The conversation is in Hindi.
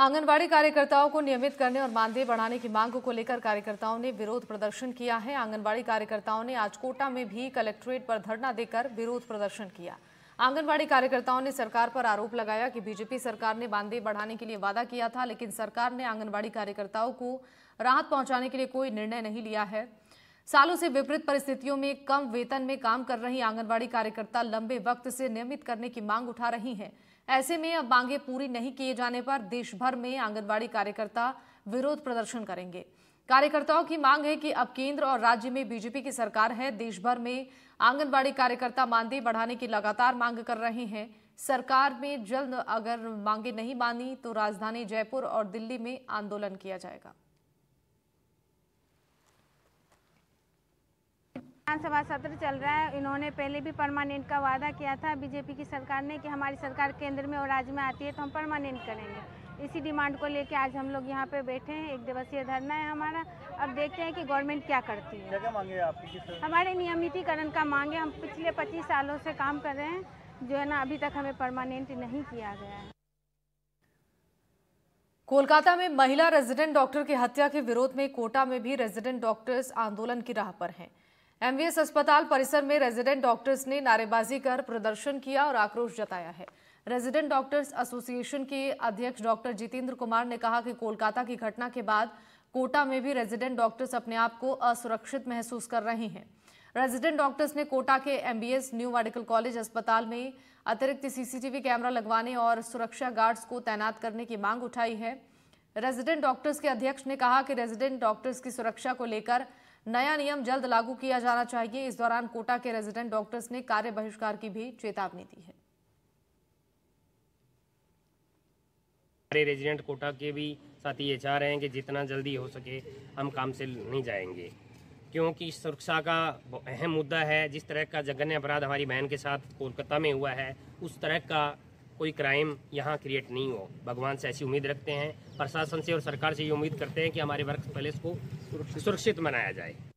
आंगनबाड़ी कार्यकर्ताओं को नियमित करने और मानदेय बढ़ाने की मांग को लेकर कार्यकर्ताओं ने विरोध प्रदर्शन किया है आंगनबाड़ी कार्यकर्ताओं ने आज कोटा में भी कलेक्ट्रेट पर धरना देकर विरोध प्रदर्शन किया आंगनबाड़ी कार्यकर्ताओं ने सरकार पर आरोप लगाया कि बीजेपी सरकार ने मानदेय बढ़ाने के लिए वादा किया था लेकिन सरकार ने आंगनबाड़ी कार्यकर्ताओं को राहत पहुंचाने के लिए कोई निर्णय नहीं लिया है सालों से विपरीत परिस्थितियों में कम वेतन में काम कर रही आंगनबाड़ी कार्यकर्ता लंबे वक्त से नियमित करने की मांग उठा रही हैं ऐसे में अब मांगे पूरी नहीं किए जाने पर देश भर में आंगनबाड़ी कार्यकर्ता विरोध प्रदर्शन करेंगे कार्यकर्ताओं की मांग है कि अब केंद्र और राज्य में बीजेपी की सरकार है देश भर में आंगनबाड़ी कार्यकर्ता मानदेय बढ़ाने की लगातार मांग कर रहे हैं सरकार में जल्द अगर मांगे नहीं मानी तो राजधानी जयपुर और दिल्ली में आंदोलन किया जाएगा विधानसभा सत्र चल रहा है इन्होंने पहले भी परमानेंट का वादा किया था बीजेपी की सरकार ने कि हमारी सरकार केंद्र में और राज्य में आती है तो हम परमानेंट करेंगे इसी डिमांड को लेकर आज हम लोग यहाँ पे बैठे हैं एक दिवसीय धरना है हमारा अब देखते हैं कि गवर्नमेंट क्या करती है क्या मांगे आपकी हमारे नियमितीकरण का मांग है हम पिछले पच्चीस सालों से काम कर रहे हैं जो है ना अभी तक हमें परमानेंट नहीं किया गया है कोलकाता में महिला रेजिडेंट डॉक्टर की हत्या के विरोध में कोटा में भी रेजिडेंट डॉक्टर्स आंदोलन की राह पर हैं एमवीएस अस्पताल परिसर में रेजिडेंट डॉक्टर्स ने नारेबाजी कर प्रदर्शन किया और आक्रोश जताया है रेजिडेंट डॉक्टर्स एसोसिएशन के अध्यक्ष डॉक्टर जितेंद्र कुमार ने कहा कि कोलकाता की घटना के बाद कोटा में भी रेजिडेंट डॉक्टर्स अपने आप को असुरक्षित महसूस कर रहे हैं रेजिडेंट डॉक्टर्स ने कोटा के एमबीएस न्यू मेडिकल कॉलेज अस्पताल में अतिरिक्त सीसीटीवी कैमरा लगवाने और सुरक्षा गार्ड्स को तैनात करने की मांग उठाई है रेजिडेंट डॉक्टर्स के अध्यक्ष ने कहा कि रेजिडेंट डॉक्टर्स की सुरक्षा को लेकर नया नियम जल्द लागू किया जाना चाहिए इस दौरान कोटा के रेजिडेंट डॉक्टर्स ने कार्य बहिष्कार की भी चेतावनी दी है हमारे रेजिडेंट कोटा के भी साथी ये चाह रहे हैं कि जितना जल्दी हो सके हम काम से नहीं जाएंगे क्योंकि सुरक्षा का अहम मुद्दा है जिस तरह का जघन्य अपराध हमारी बहन के साथ कोलकाता में हुआ है उस तरह का कोई क्राइम यहाँ क्रिएट नहीं हो भगवान से ऐसी उम्मीद रखते हैं प्रशासन से और सरकार से ये उम्मीद करते हैं कि हमारे वर्क प्लेस को सुरक्षित मनाया जाए